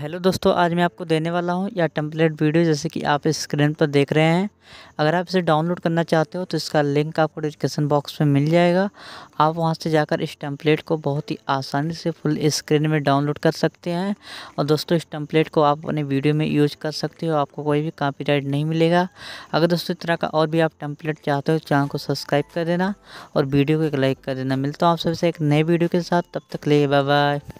hello दोस्तों आज मैं आपको देने वाला हूँ या टेम्पलेट वीडियो जैसे कि आप स्क्रीन पर देख रहे हैं अगर आप इसे डाउनलोड करना चाहते हो तो इसका लिंक आपको डिस्क्रिप्शन बॉक्स में मिल जाएगा आप वहाँ से जाकर इस टेम्पलेट को बहुत ही आसानी से फुल स्क्रीन में डाउनलोड कर सकते हैं और दोस्तों इस टेम्पलेट को आप अपने वीडियो में यूज कर सकते हो आपको कोई भी कापी नहीं मिलेगा अगर दोस्तों इस तरह का और भी आप टेम्पलेट चाहते हो तो चैनल को सब्सक्राइब कर देना और वीडियो को एक लाइक कर देना मिलता हूँ आप सबसे एक नए वीडियो के साथ तब तक ले बाय बाय